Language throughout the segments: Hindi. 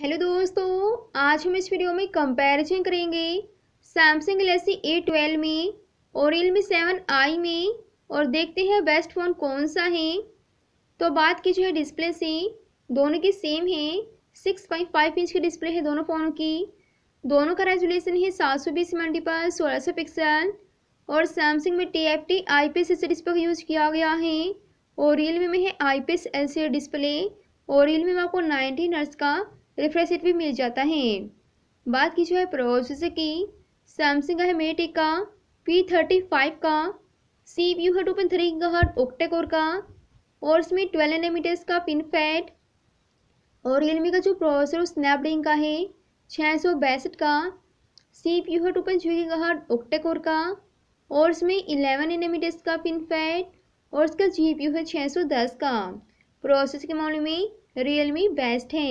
हेलो दोस्तों आज हम इस वीडियो में कंपैरिजन करेंगे सैमसंग गलेक्सी ए ट्वेल्व में और रियलमी सेवन आई में और देखते हैं बेस्ट फ़ोन कौन सा है तो बात की जो है डिस्प्ले से दोनों की सेम है सिक्स पॉइंट फाइव इंच की डिस्प्ले है दोनों फ़ोनों की दोनों का रेजोल्यूशन है सात सौ बीस मल्टी पर सोलह सौ पिक्सल और सैमसंग में T F T I P S display का यूज़ किया गया है और रियलमी में है I P S L C display और रियलमी में आपको नाइनटीन हर्ट्स का रिफ्रेशिट भी मिल जाता है बात की जो है प्रोसेसर की सैमसंग है मेट का पी थर्टी फाइव का सी पी यू है two point three hertz octacore का और इसमें ट्वेल्व एनएमीटर्स का पिन फैट और रियलमी का जो प्रोसेसर स्नैपडीन का है छः सौ बैसठ का सी पी यू है two point three hertz octacore का और इसमें इलेवन एनएमीटर्स का पिन फैट और इसका जी पी यू है छः सौ दस का प्रोसेस के मामले में रियलमी बेस्ट है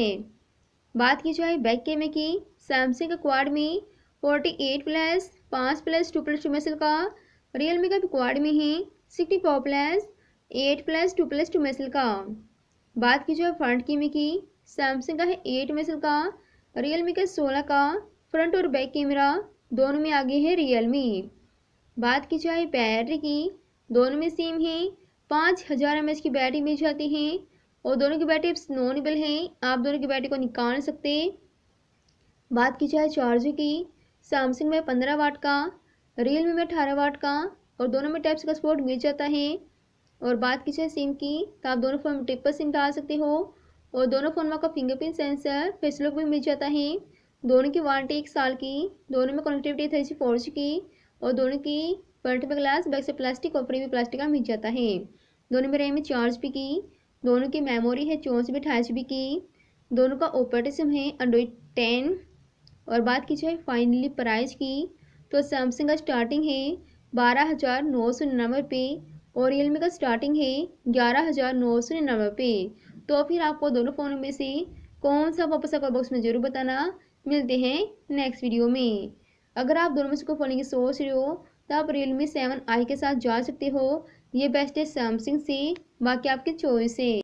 बात की जाए बैक कैमरे की सैमसंग क्वाड में फोर्टी एट प्लस पाँच प्लस टू प्लस टू मेसल का रियल मी का भी क्वाड में है sixty four plus eight plus two plus two मेसल का बात की जाए फ्रंट कैमरे की सैमसंग का है एट मेसल का रियल मी का सोलह का फ्रंट और बैक कैमरा दोनों में आगे है रियल मी बात की जाए बैटरी की दोनों में सेम है पाँच हज़ार एम की बैटरी मिल जाती है और दोनों की बैटरी अब नॉनेबल हैं आप दोनों की बैटरी को निकाल सकते हैं बात की जाए चार्जर की सैमसंग में पंद्रह वाट का रियल में अठारह वाट का और दोनों में टाइप्स का सपोर्ट मिल जाता है और बात की जाए सिम की तो आप दोनों फ़ोन में ट्रिपल सिम डाल सकते हो और दोनों फ़ोन में का फिंगरप्रिंट सेंसर फेस लॉक भी मिल जाता है दोनों की वारंटी एक साल की दोनों में connectivity three G four G की और दोनों की फ्रंट में ग्लास बैक से प्लास्टिक और फ्री में प्लास्टिक का मिल जाता है दोनों में रैम चार्ज भी की दोनों की मेमोरी है चौंसवी भी की दोनों का ऑपरेटिव है एंड्रॉइड टेन और बात की जाए फाइनली प्राइस की तो सैमसंग का स्टार्टिंग है बारह हज़ार नौ सौ निन्यानवे रुपये और रियलमी का स्टार्टिंग है ग्यारह हज़ार नौ सौ निन्यानवे रुपये तो फिर आपको दोनों फ़ोनों में से कौन सा वापस आपका बॉक्स में ज़रूर बताना मिलते हैं नेक्स्ट वीडियो में अगर आप दोनों में से कोई फोन की सोच रहे हो तो आप रियलमी सेवन आई के साथ जा सकते हो ये बेस्ट है सैमसंग सी बाकी आपकी चॉइस है